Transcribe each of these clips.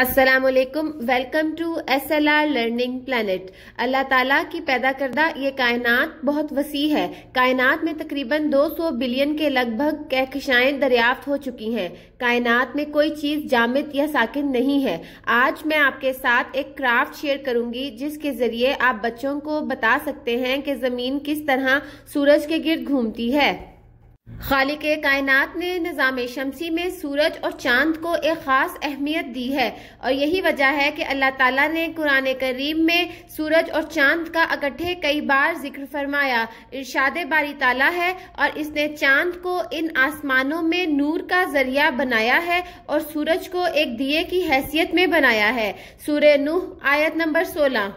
असलकम welcome to S L R learning planet Allah तला की पैदा करदा ये कायनात बहुत वसी है कायनात में तकरीबन 200 बिलियन के लगभग कहकशाएं दरियाफ्त हो चुकी हैं कायनात में कोई चीज़ जामित या साकिन नहीं है आज मैं आपके साथ एक क्राफ्ट शेयर करूंगी जिसके ज़रिए आप बच्चों को बता सकते हैं कि ज़मीन किस तरह सूरज के गिर्द घूमती है खाली के कायनात ने निज़ाम शमसी में सूरज और चांद को एक ख़ास अहमियत दी है और यही वजह है कि अल्लाह ताला ने कुरान करीम में सूरज और चांद का इकट्ठे कई बार जिक्र फरमाया इरशाद बारी ताला है और इसने चांद को इन आसमानों में नूर का जरिया बनाया है और सूरज को एक दिए की हैसियत में बनाया है सूर्य नूह आयत नंबर सोलह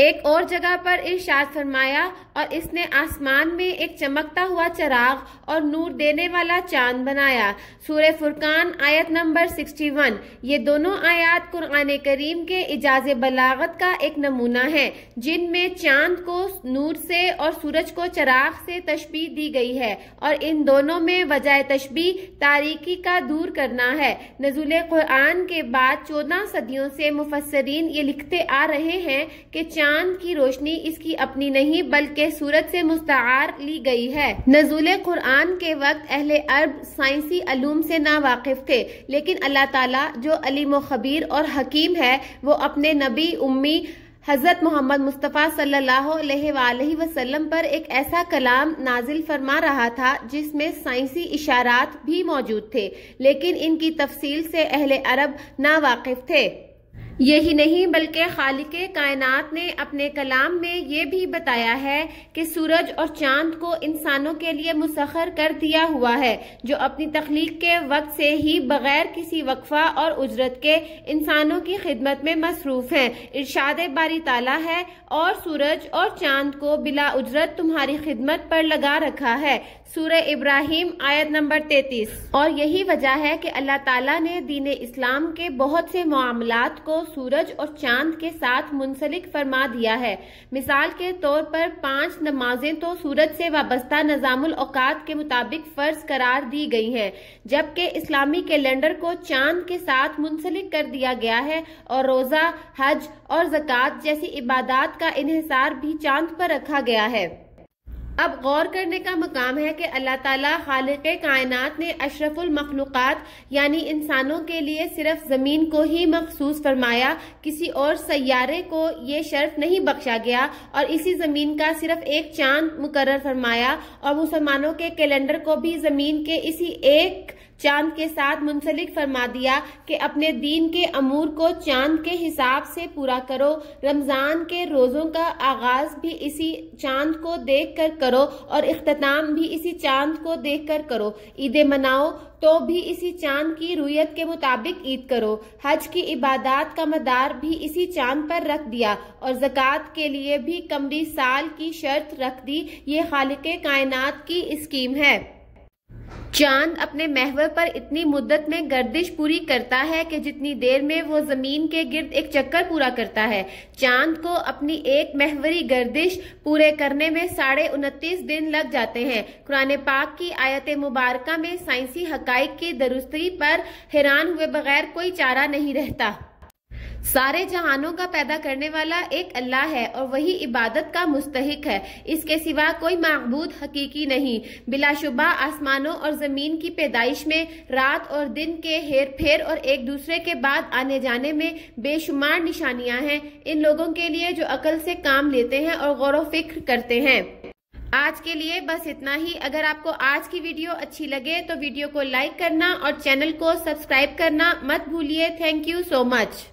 एक और जगह पर इर्शाद फरमाया और इसने आसमान में एक चमकता हुआ चराग और नूर देने वाला चांद बनाया सूर्य फुरकान आयत नंबर 61 ये दोनों आयत कुरान करीम के इजाज बलागत का एक नमूना है जिनमें चांद को नूर से और सूरज को चराग से तशबी दी गई है और इन दोनों में वजह तशबी तारीकी का दूर करना है नजुल कुरान के बाद चौदह सदियों से मुफसरीन ये लिखते आ रहे हैं कि चांद की रोशनी इसकी अपनी नहीं बल्कि सूरत से मुस्तार ली गई है नजूल कुरान के वक्त अहले अरब साइंसी अलूम से वाकिफ थे लेकिन अल्लाह ताला जो अलीम खबीर और हकीम है वो अपने नबी उम्मी हज़रत मोहम्मद मुस्तफ़ा सल्लल्लाहु अलैहि वसल्लम पर एक ऐसा कलाम नाजिल फरमा रहा था जिसमें साइंसी इशारात भी मौजूद थे लेकिन इनकी तफसील से अहले अरब वाकिफ थे यही नहीं बल्कि खालिक कायनात ने अपने कलाम में ये भी बताया है कि सूरज और चांद को इंसानों के लिए मुसखर कर दिया हुआ है जो अपनी तख्लीक के वक्त से ही बगैर किसी वक्फा और उजरत के इंसानों की खिदमत में मसरूफ हैं इर्शाद बारी ताला है और सूरज और चांद को बिला उजरत तुम्हारी खिदमत पर लगा रखा है सूर्य इब्राहिम आयत नंबर तैतीस और यही वजह है कि अल्लाह तला ने दीन इस्लाम के बहुत से मामला को सूरज और चांद के साथ मुंसलिक फरमा दिया है मिसाल के तौर पर पांच नमाजें तो सूरज से वाबस्ता निज़ामुल औकात के मुताबिक फर्ज करार दी गई हैं जबकि इस्लामी कैलेंडर को चांद के साथ मुंसलिक कर दिया गया है और रोज़ा हज और जक़ात जैसी इबादत का इहसार भी चांद पर रखा गया है अब गौर करने का मकाम है कि अल्लाह ताला खालिक कायनात ने अशरफुल मखलूक़ात यानी इंसानों के लिए सिर्फ ज़मीन को ही मखसूस फरमाया किसी और सैारे को ये शर्फ नहीं बख्शा गया और इसी ज़मीन का सिर्फ एक चांद मुकर फरमाया और मुसलमानों के कैलेंडर को भी ज़मीन के इसी एक चांद के साथ मुंसलिक फरमा दिया कि अपने दीन के अमूर को चांद के हिसाब से पूरा करो रमजान के रोजों का आगाज भी इसी चांद को देख कर करो और अख्ताम भी इसी चांद को देख कर करो ईद मनाओ तो भी इसी चांद की रुयत के मुताबिक ईद करो हज की इबादत का मदार भी इसी चांद पर रख दिया और जक़ात के लिए भी कमरी साल की शर्त रख दी ये खालिक कायनात की स्कीम है चांद अपने महवर पर इतनी मुद्दत में गर्दिश पूरी करता है कि जितनी देर में वो जमीन के गिर्द एक चक्कर पूरा करता है चांद को अपनी एक महवरी गर्दिश पूरे करने में साढ़े उनतीस दिन लग जाते हैं कुरान पाक की आयत मुबारका में साइंसी हकाइक की दुरुस्ती पर हैरान हुए बगैर कोई चारा नहीं रहता सारे जहानों का पैदा करने वाला एक अल्लाह है और वही इबादत का मुस्तक है इसके सिवा कोई मकबूद हकीकी नहीं बिलाशुबा आसमानों और ज़मीन की पैदाइश में रात और दिन के हेर फेर और एक दूसरे के बाद आने जाने में बेशुमार निशानियां हैं इन लोगों के लिए जो अकल से काम लेते हैं और गौर फिक्र करते हैं आज के लिए बस इतना ही अगर आपको आज की वीडियो अच्छी लगे तो वीडियो को लाइक करना और चैनल को सब्सक्राइब करना मत भूलिए थैंक यू सो मच